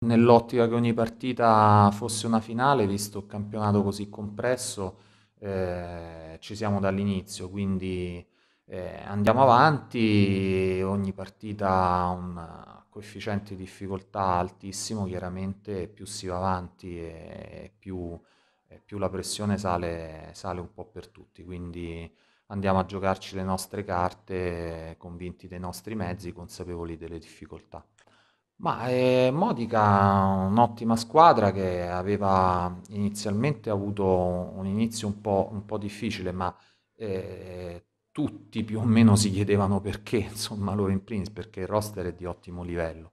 nell'ottica che ogni partita fosse una finale, visto il campionato così compresso, eh, ci siamo dall'inizio, quindi eh, andiamo avanti, ogni partita ha un coefficiente di difficoltà altissimo, chiaramente più si va avanti e più, e più la pressione sale, sale un po' per tutti, quindi andiamo a giocarci le nostre carte convinti dei nostri mezzi, consapevoli delle difficoltà. Ma eh, è Modica un'ottima squadra che aveva inizialmente avuto un inizio un po', un po difficile, ma eh, tutti più o meno si chiedevano perché, insomma, loro in primis, perché il roster è di ottimo livello.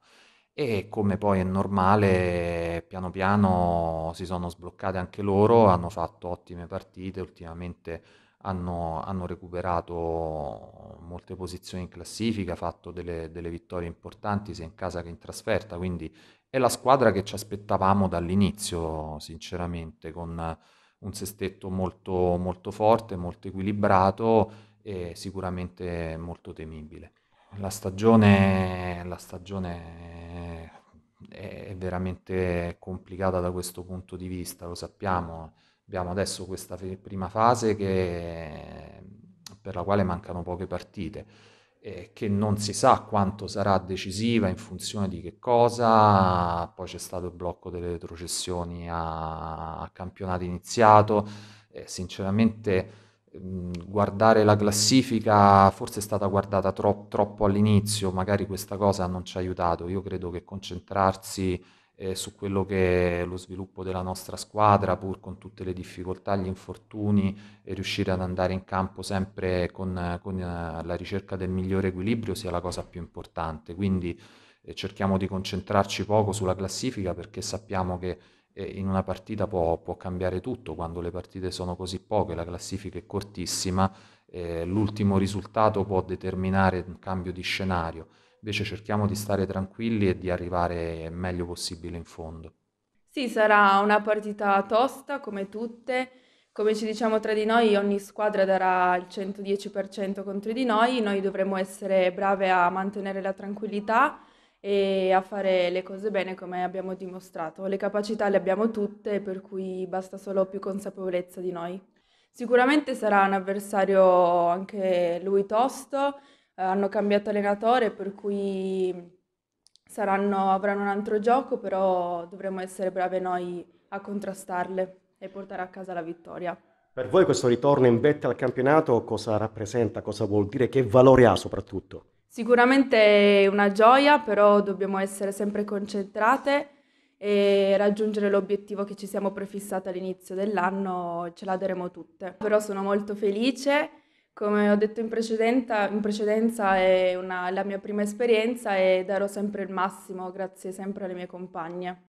E come poi è normale, piano piano si sono sbloccate anche loro, hanno fatto ottime partite, ultimamente hanno, hanno recuperato molte posizioni in classifica, fatto delle, delle vittorie importanti sia in casa che in trasferta, quindi è la squadra che ci aspettavamo dall'inizio, sinceramente, con un sestetto molto, molto forte, molto equilibrato e sicuramente molto temibile. La stagione, la stagione è veramente complicata da questo punto di vista, lo sappiamo Abbiamo adesso questa prima fase che, per la quale mancano poche partite, eh, che non si sa quanto sarà decisiva in funzione di che cosa, poi c'è stato il blocco delle retrocessioni a, a campionato iniziato, eh, sinceramente guardare la classifica forse è stata guardata tro- troppo all'inizio, magari questa cosa non ci ha aiutato, io credo che concentrarsi eh, su quello che è lo sviluppo della nostra squadra, pur con tutte le difficoltà, gli infortuni, e riuscire ad andare in campo sempre con, con eh, la ricerca del migliore equilibrio sia la cosa più importante. Quindi eh, cerchiamo di concentrarci poco sulla classifica perché sappiamo che eh, in una partita può, può, cambiare tutto, quando le partite sono così poche, la classifica è cortissima, eh, l'ultimo risultato può determinare un cambio di scenario invece cerchiamo di stare tranquilli e di arrivare meglio possibile in fondo. Sì, sarà una partita tosta come tutte, come ci diciamo tra di noi ogni squadra darà il 110% contro di noi, noi dovremo essere brave a mantenere la tranquillità e a fare le cose bene come abbiamo dimostrato. Le capacità le abbiamo tutte, per cui basta solo più consapevolezza di noi. Sicuramente sarà un avversario anche lui tosto, eh, hanno cambiato allenatore, per cui saranno, avranno un altro gioco, però dovremo essere brave noi a contrastarle e portare a casa la vittoria. Per voi questo ritorno in vetta al campionato cosa rappresenta, cosa vuol dire, che valore ha soprattutto? Sicuramente è una gioia, però dobbiamo essere sempre concentrate e raggiungere l'obiettivo che ci siamo prefissati all'inizio dell'anno, ce la daremo tutte. Però sono molto felice come ho detto in precedenza, in precedenza è una- la mia prima esperienza e darò sempre il massimo grazie sempre alle mie compagne.